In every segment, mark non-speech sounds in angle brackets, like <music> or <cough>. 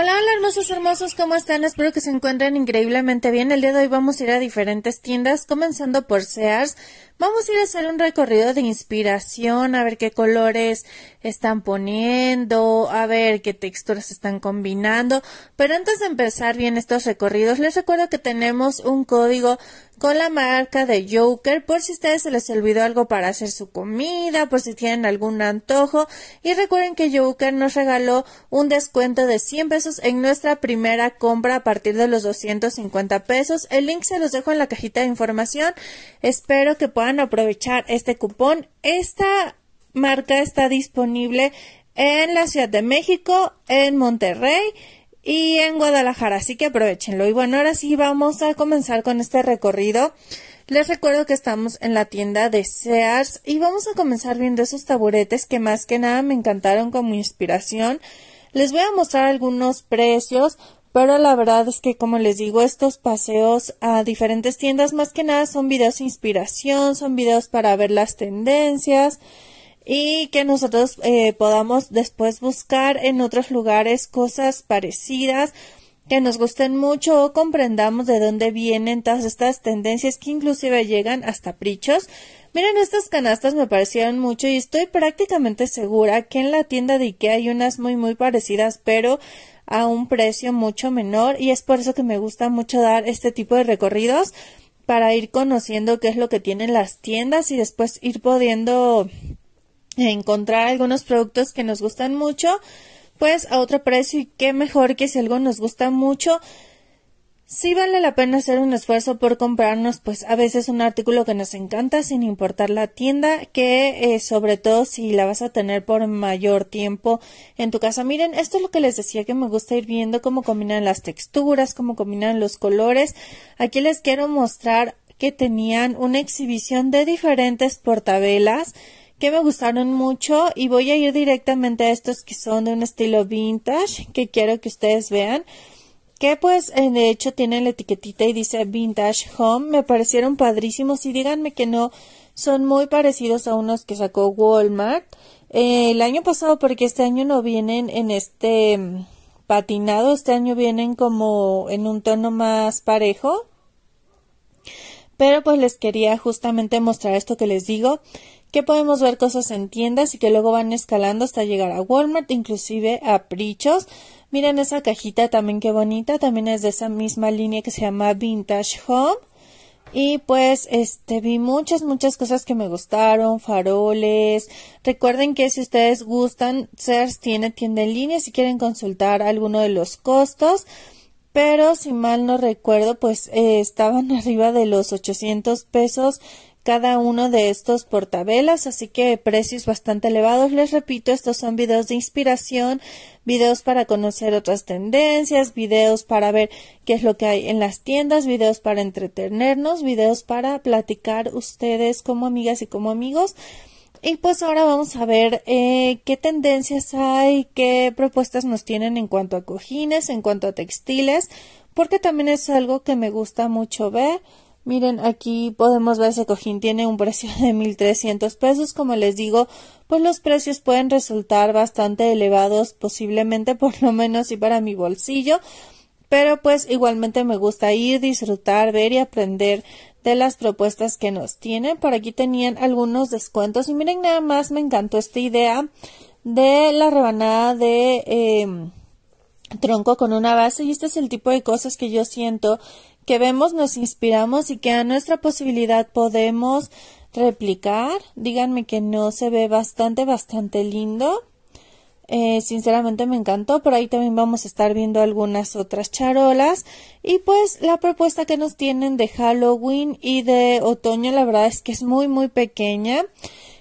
Hola, hola hermosos, hermosos, ¿cómo están? Espero que se encuentren increíblemente bien. El día de hoy vamos a ir a diferentes tiendas, comenzando por Sears. Vamos a ir a hacer un recorrido de inspiración, a ver qué colores están poniendo, a ver qué texturas están combinando. Pero antes de empezar bien estos recorridos, les recuerdo que tenemos un código con la marca de Joker por si a ustedes se les olvidó algo para hacer su comida, por si tienen algún antojo. Y recuerden que Joker nos regaló un descuento de 100 pesos en nuestra primera compra a partir de los 250 pesos. El link se los dejo en la cajita de información. Espero que puedan aprovechar este cupón. Esta marca está disponible en la Ciudad de México, en Monterrey y en Guadalajara, así que aprovechenlo. Y bueno, ahora sí vamos a comenzar con este recorrido. Les recuerdo que estamos en la tienda de Sears y vamos a comenzar viendo esos taburetes que más que nada me encantaron como inspiración. Les voy a mostrar algunos precios, pero la verdad es que como les digo, estos paseos a diferentes tiendas más que nada son videos de inspiración, son videos para ver las tendencias y que nosotros eh, podamos después buscar en otros lugares cosas parecidas que nos gusten mucho o comprendamos de dónde vienen todas estas tendencias que inclusive llegan hasta prichos. Miren, estas canastas me parecieron mucho y estoy prácticamente segura que en la tienda de Ikea hay unas muy muy parecidas, pero a un precio mucho menor y es por eso que me gusta mucho dar este tipo de recorridos para ir conociendo qué es lo que tienen las tiendas y después ir pudiendo encontrar algunos productos que nos gustan mucho, pues a otro precio y qué mejor que si algo nos gusta mucho, sí vale la pena hacer un esfuerzo por comprarnos pues a veces un artículo que nos encanta sin importar la tienda que eh, sobre todo si la vas a tener por mayor tiempo en tu casa miren esto es lo que les decía que me gusta ir viendo cómo combinan las texturas cómo combinan los colores aquí les quiero mostrar que tenían una exhibición de diferentes portabelas que me gustaron mucho y voy a ir directamente a estos que son de un estilo vintage que quiero que ustedes vean que pues eh, de hecho tienen la etiquetita y dice vintage home me parecieron padrísimos y díganme que no son muy parecidos a unos que sacó Walmart eh, el año pasado porque este año no vienen en este mm, patinado este año vienen como en un tono más parejo pero pues les quería justamente mostrar esto que les digo que podemos ver cosas en tiendas y que luego van escalando hasta llegar a Walmart, inclusive a Prichos. Miren esa cajita también qué bonita, también es de esa misma línea que se llama Vintage Home. Y pues este vi muchas muchas cosas que me gustaron, faroles. Recuerden que si ustedes gustan, Sears tiene tienda en línea si quieren consultar alguno de los costos. Pero si mal no recuerdo, pues eh, estaban <laughs> arriba de los 800 pesos cada uno de estos portabelas, así que precios bastante elevados. Les repito, estos son videos de inspiración, videos para conocer otras tendencias, videos para ver qué es lo que hay en las tiendas, videos para entretenernos, videos para platicar ustedes como amigas y como amigos. Y pues ahora vamos a ver eh, qué tendencias hay, qué propuestas nos tienen en cuanto a cojines, en cuanto a textiles, porque también es algo que me gusta mucho ver. Miren, aquí podemos ver ese cojín tiene un precio de 1300 pesos. Como les digo, pues los precios pueden resultar bastante elevados, posiblemente por lo menos y para mi bolsillo. Pero pues igualmente me gusta ir, disfrutar, ver y aprender de las propuestas que nos tienen. Por aquí tenían algunos descuentos. Y miren, nada más me encantó esta idea de la rebanada de em, tronco con una base. Y este es el tipo de cosas que yo siento que vemos nos inspiramos y que a nuestra posibilidad podemos replicar. Díganme que no se ve bastante, bastante lindo. Eh, sinceramente me encantó. Por ahí también vamos a estar viendo algunas otras charolas. Y pues la propuesta que nos tienen de Halloween y de otoño, la verdad es que es muy, muy pequeña.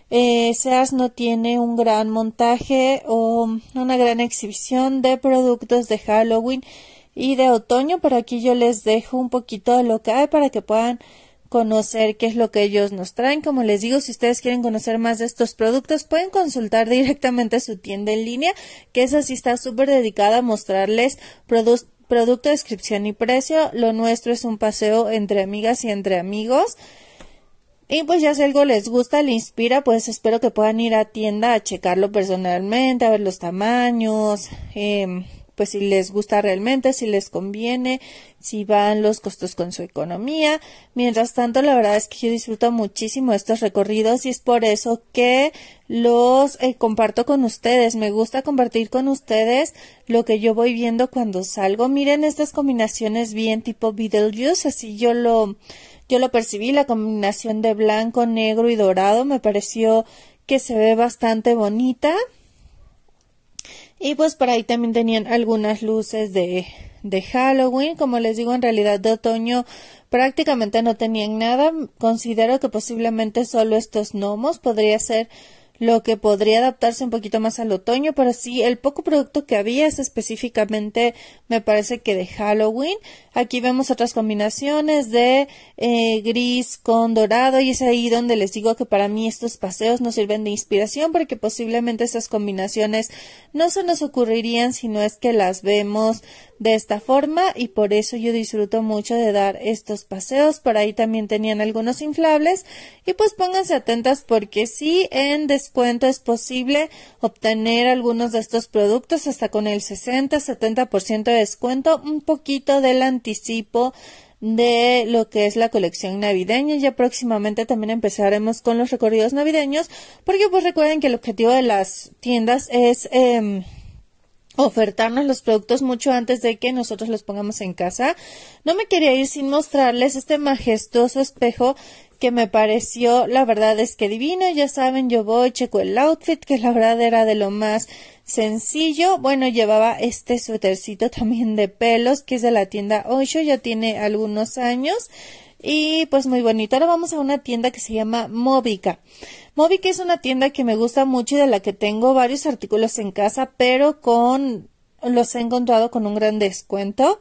Eh, Seas no tiene un gran montaje o una gran exhibición de productos de Halloween y de otoño, pero aquí yo les dejo un poquito de lo que hay para que puedan conocer qué es lo que ellos nos traen. Como les digo, si ustedes quieren conocer más de estos productos, pueden consultar <laughs> directamente su tienda en línea, que esa sí está súper dedicada a mostrarles producto, descripción y precio. Lo nuestro es un paseo entre amigas y entre amigos. Y pues ya si algo les gusta, le inspira, pues espero que puedan ir a tienda a checarlo personalmente, a ver los tamaños, em, pues si les gusta realmente, si les conviene, si van los costos con su economía. Mientras tanto, la verdad es que yo disfruto muchísimo estos recorridos y es por eso que los eh, comparto con ustedes. Me gusta compartir con ustedes lo que yo voy viendo cuando salgo. Miren estas combinaciones bien tipo Beetlejuice, así yo lo yo lo percibí, la combinación de blanco, negro y dorado me pareció que se ve bastante bonita. Y pues por ahí también tenían algunas luces de, de Halloween. Como les digo, en realidad de otoño prácticamente no tenían nada. Considero que posiblemente solo estos gnomos podría ser lo que podría adaptarse un poquito más al otoño, pero sí, el poco producto que había es específicamente, me parece que de Halloween. Aquí vemos otras combinaciones de eh, gris con dorado y es ahí donde les digo que para mí estos paseos nos sirven de inspiración porque posiblemente esas combinaciones no se nos ocurrirían si no es que las vemos de esta forma y por eso yo disfruto mucho de dar estos paseos. Por ahí también tenían algunos inflables y pues pónganse atentas porque sí en es posible obtener algunos de estos productos hasta con el 60-70% de descuento, un poquito del anticipo de lo que es la colección navideña. Ya próximamente también empezaremos con los recorridos navideños, porque pues recuerden que el objetivo de las tiendas es em, ofertarnos los productos mucho antes de que nosotros los pongamos en casa. No me quería ir sin mostrarles este majestuoso espejo que me pareció, la verdad es que divino, ya saben, yo voy, checo el outfit, que la verdad era de lo más sencillo. Bueno, llevaba este suétercito también de pelos, que es de la tienda Ocho, ya tiene algunos años. Y pues muy bonito. Ahora vamos a una tienda que se llama Móvica. Móvica es una tienda que me gusta mucho y de la que tengo varios artículos en casa, pero con los he encontrado con un gran descuento.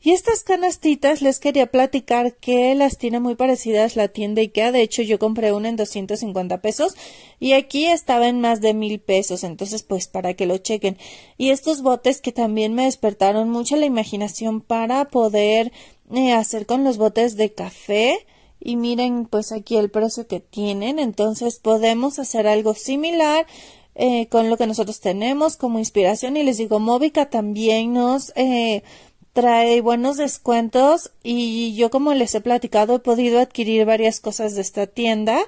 Y estas canastitas les quería platicar que las tiene muy parecidas la tienda y IKEA. De hecho, yo compré una en 250 pesos y aquí estaba en más de mil pesos. Entonces, pues para que lo chequen. Y estos botes que también me despertaron mucho la imaginación para poder eh, hacer con los botes de café. Y miren, pues aquí el precio que tienen. Entonces, podemos hacer algo similar. Eh, con lo que nosotros tenemos como inspiración y les digo, Móvica también nos eh, trae buenos descuentos y yo como les he platicado he podido adquirir varias cosas de esta tienda.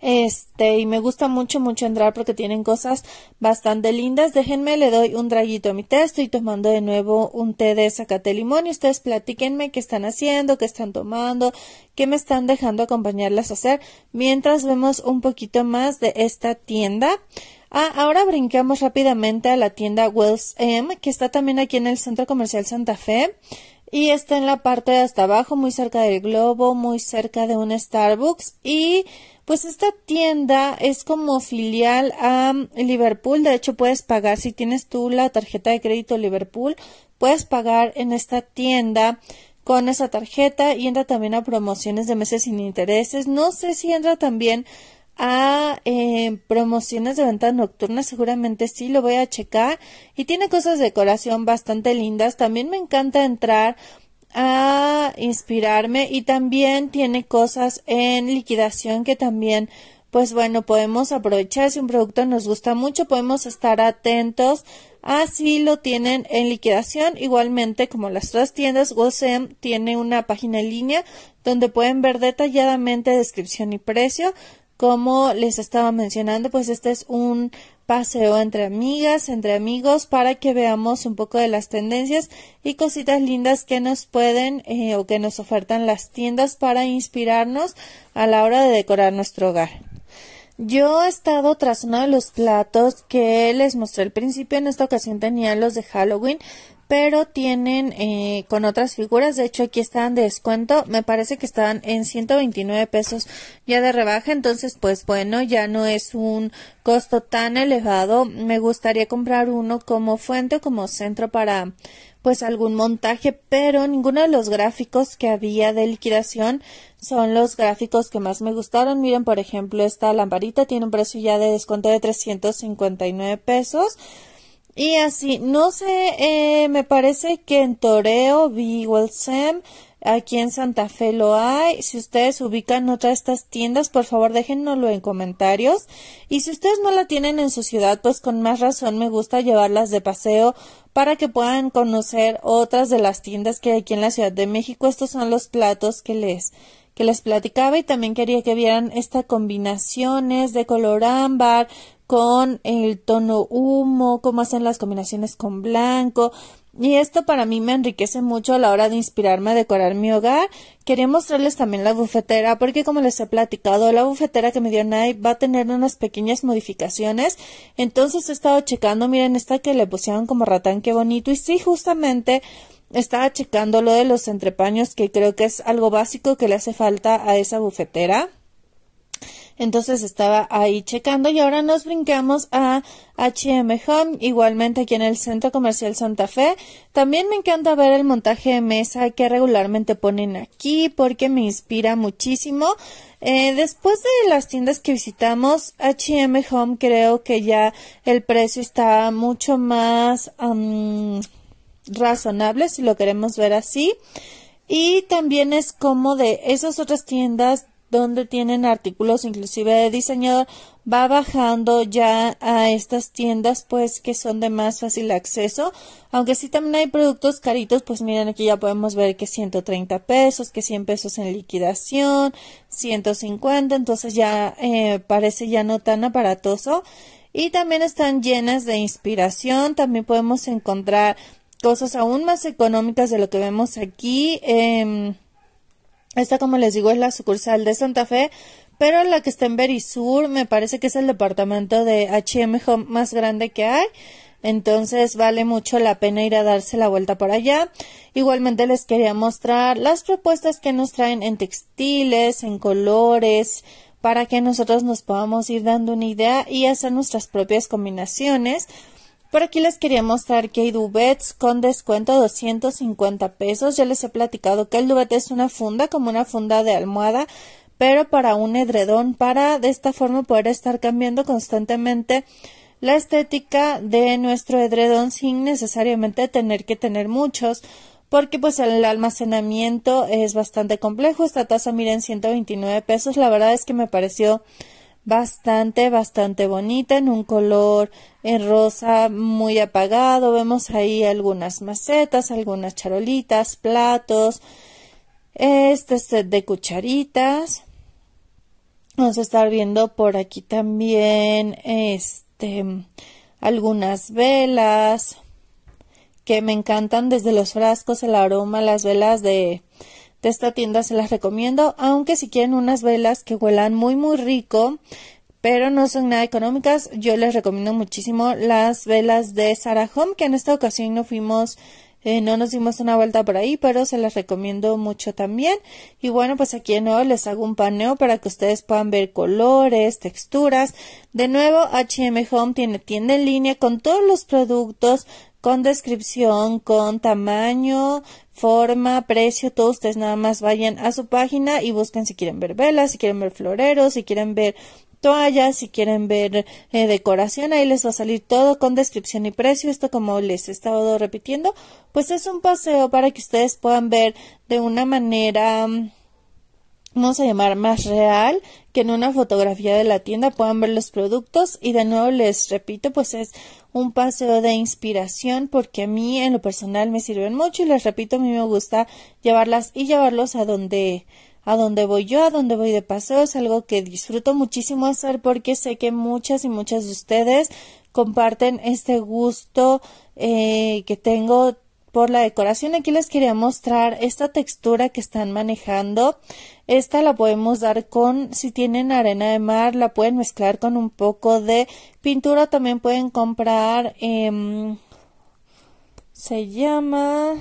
Este, y me gusta mucho, mucho entrar porque tienen cosas bastante lindas. Déjenme, le doy un draguito a mi té. Estoy tomando de nuevo un té de zacate limón y ustedes platíquenme qué están haciendo, qué están tomando, qué me están dejando acompañarlas a hacer mientras vemos un poquito más de esta tienda. Ah, ahora brincamos rápidamente a la tienda Wells M, que está también aquí en el Centro Comercial Santa Fe. Y está en la parte de hasta abajo, muy cerca del globo, muy cerca de un Starbucks. Y pues esta tienda es como filial a Liverpool. De hecho, puedes pagar, si tienes tú la tarjeta de crédito Liverpool, puedes pagar en esta tienda con esa tarjeta y entra también a promociones de meses sin intereses. No sé si entra también a eh, promociones de ventas nocturnas, seguramente sí lo voy a checar. Y tiene cosas de decoración bastante lindas. También me encanta entrar a inspirarme y también tiene cosas en liquidación que también pues bueno podemos aprovechar si un producto nos gusta mucho podemos estar atentos Así lo tienen en liquidación. Igualmente, como las otras tiendas, Wholesale tiene una página en línea donde pueden ver detalladamente descripción y precio. Como les estaba mencionando, pues este es un paseo entre amigas, entre amigos, para que veamos un poco de las tendencias y cositas lindas que nos pueden eh, o que nos ofertan las tiendas para inspirarnos a la hora de decorar nuestro hogar. Yo he estado tras uno de los platos que les mostré al principio. En esta ocasión tenía los de Halloween, pero tienen eh, con otras figuras. De hecho, aquí estaban de descuento. Me parece que estaban en 129 pesos ya de rebaja. Entonces, pues bueno, ya no es un costo tan elevado. Me gustaría comprar uno como fuente o como centro para pues algún montaje, pero ninguno de los gráficos que había de liquidación son los gráficos que más me gustaron. Miren, por ejemplo, esta lamparita tiene un precio ya de descuento de 359 pesos. Y así, no sé, eh, me parece que en Toreo vi Sem, aquí en Santa Fe lo hay. Si ustedes ubican otra de estas tiendas, por favor déjennoslo en comentarios. Y si ustedes no la tienen en su ciudad, pues con más razón me gusta llevarlas de paseo para que puedan conocer otras de las tiendas que hay aquí en la Ciudad de México. Estos son los platos que les que les platicaba y también quería que vieran estas combinaciones de color ámbar, con el tono humo, cómo hacen las combinaciones con blanco. Y esto para mí me enriquece mucho a la hora de inspirarme a decorar mi hogar. Quería mostrarles también la bufetera, porque como les he platicado, la bufetera que me dio Nike va a tener unas pequeñas modificaciones. Entonces he estado checando, miren esta que le pusieron como ratán, qué bonito. Y sí, justamente estaba checando lo de los entrepaños, que creo que es algo básico que le hace falta a esa bufetera. Entonces estaba ahí checando y ahora nos brincamos a H&M Home, igualmente aquí en el Centro Comercial Santa Fe. También me encanta ver el montaje de mesa que regularmente ponen aquí porque me inspira muchísimo. Eh, después de las tiendas que visitamos, H&M Home creo que ya el precio está mucho más razonable si lo queremos ver así. Y también es como de esas otras tiendas donde tienen artículos inclusive de diseñador, va bajando ya a estas tiendas pues que son de más fácil acceso, aunque sí también hay productos caritos, pues miren aquí ya podemos ver que 130 pesos, que 100 pesos en liquidación, 150, entonces ya eh, parece ya no tan aparatoso y también están llenas de inspiración, también podemos encontrar cosas aún más económicas de lo que vemos aquí. Eh, esta, como les digo, es la sucursal de Santa Fe, pero la que está en Berisur me parece que es el departamento de H&M Home más grande que hay. Entonces vale mucho la pena ir a darse la vuelta por allá. Igualmente les quería mostrar las propuestas que nos traen en textiles, en colores, para que nosotros nos podamos ir dando una idea y hacer nuestras propias combinaciones. Por aquí les quería mostrar que hay duvets con descuento de 250 pesos. Ya les he platicado que el duvet es una funda, como una funda de almohada, pero para un edredón, para de esta forma poder estar cambiando constantemente la estética de nuestro edredón sin necesariamente tener que tener muchos porque pues el almacenamiento es bastante complejo. Esta tasa miren 129 pesos. La verdad es que me pareció bastante, bastante bonita en un color en rosa muy apagado. Vemos ahí algunas macetas, algunas charolitas, platos, este set este, de cucharitas. Vamos a estar viendo por aquí también este algunas velas que me encantan desde los frascos, el aroma, las velas de de esta tienda se las recomiendo, aunque si quieren unas velas que huelan muy muy rico, pero no son nada económicas, yo les recomiendo muchísimo las velas de Sarah Home, que en esta ocasión no fuimos eh, no nos dimos una vuelta por ahí, pero se las recomiendo mucho también. Y bueno, pues aquí de nuevo les hago un paneo para que ustedes puedan ver colores, texturas. De nuevo, HM Home tiene tienda en línea con todos los productos con descripción, con tamaño, forma, precio, todos ustedes nada más vayan a su página y busquen si quieren ver velas, si quieren ver floreros, si quieren ver toallas, si quieren ver eh, decoración, ahí les va a salir todo con descripción y precio. Esto como les he estado repitiendo, pues es un paseo para que ustedes puedan ver de una manera vamos a llamar más real, que en una fotografía de la tienda puedan ver los productos y de nuevo les repito, pues es un paseo de inspiración porque a mí en lo personal me sirven mucho y les repito, a mí me gusta llevarlas y llevarlos a donde a donde voy yo, a donde voy de paseo, es algo que disfruto muchísimo hacer porque sé que muchas y muchas de ustedes comparten este gusto eh, que tengo por la decoración. Aquí les quería mostrar esta textura que están manejando. Esta la podemos dar con, si tienen arena de mar, la pueden mezclar con un poco de pintura. También pueden comprar, em, se llama...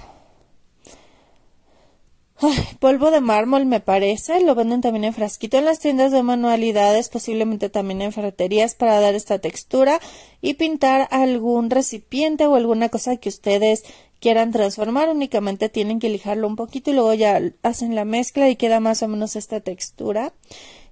polvo de mármol me parece, lo venden también en frasquito en las tiendas de manualidades, posiblemente también en ferreterías para dar esta textura y pintar algún recipiente o alguna cosa que ustedes quieran transformar, únicamente tienen que lijarlo un poquito y luego ya hacen la mezcla y queda más o menos esta textura.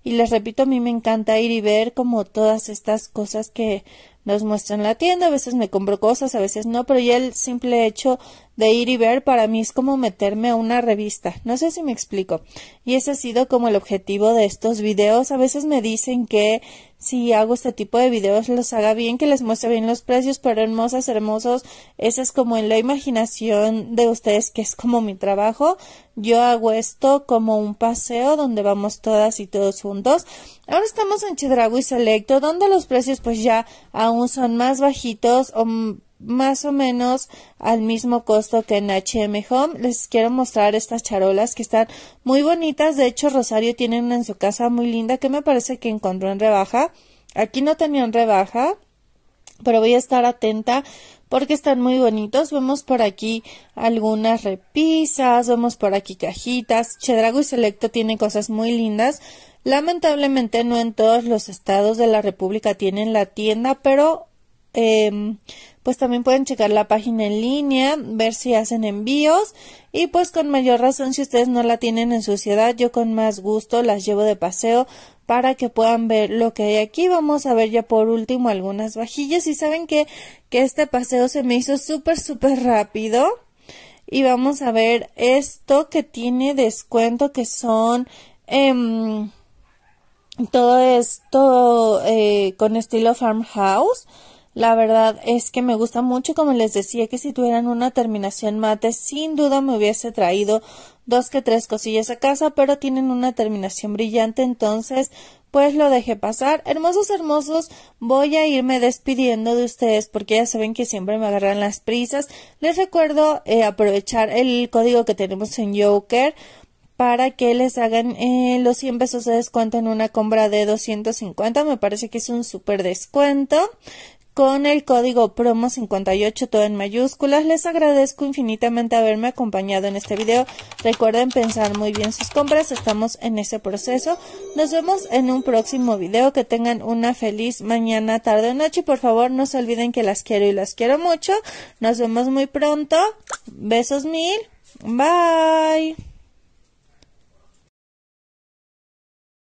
Y les repito, a mí me encanta ir y ver como todas estas cosas que nos muestran la tienda. A veces me compro cosas, a veces no, pero ya el simple hecho de ir y ver para mí es como meterme a una revista. No sé si me explico. Y ese ha sido como el objetivo de estos videos. A veces me dicen que si hago este tipo de videos los haga bien, que les muestre bien los precios, pero hermosas, hermosos, Eso es como en la imaginación de ustedes que es como mi trabajo. Yo hago esto como un paseo donde vamos todas y todos juntos. Ahora estamos en y Selecto, donde los precios pues ya aún son más bajitos o más o menos al mismo costo que en HM Home. Les quiero mostrar estas charolas que están muy bonitas. De hecho, Rosario tiene una en su casa muy linda que me parece que encontró en rebaja. Aquí no tenía en rebaja, pero voy a estar atenta porque están muy bonitos. Vemos por aquí algunas repisas, vemos por aquí cajitas. Chedrago y Selecto tienen cosas muy lindas. Lamentablemente no en todos los estados de la República tienen la tienda, pero Em, pues también pueden checar la página en línea, ver si hacen envíos y pues con mayor razón si ustedes no la tienen en su ciudad, yo con más gusto las llevo de paseo para que puedan ver lo que hay aquí. Vamos a ver ya por último algunas vajillas y saben que, que este paseo se me hizo súper súper rápido y vamos a ver esto que tiene descuento que son... Em, todo esto eh, con estilo farmhouse la verdad es que me gusta mucho, como les decía, que si tuvieran una terminación mate, sin duda me hubiese traído dos que tres cosillas a casa, pero tienen una terminación brillante, entonces pues lo dejé pasar. Hermosos, hermosos, voy a irme despidiendo de ustedes porque ya saben que siempre me agarran las prisas. Les recuerdo eh, aprovechar el código que tenemos en Joker para que les hagan eh, los 100 pesos de descuento en una compra de 250. Me parece que es un súper descuento con el código promo 58 todo en mayúsculas. Les agradezco infinitamente haberme acompañado en este video. Recuerden pensar muy bien sus compras, estamos en ese proceso. Nos vemos en un próximo video. Que tengan una feliz mañana, tarde o noche. Y por favor, no se olviden que las quiero y las quiero mucho. Nos vemos muy pronto. Besos mil. Bye.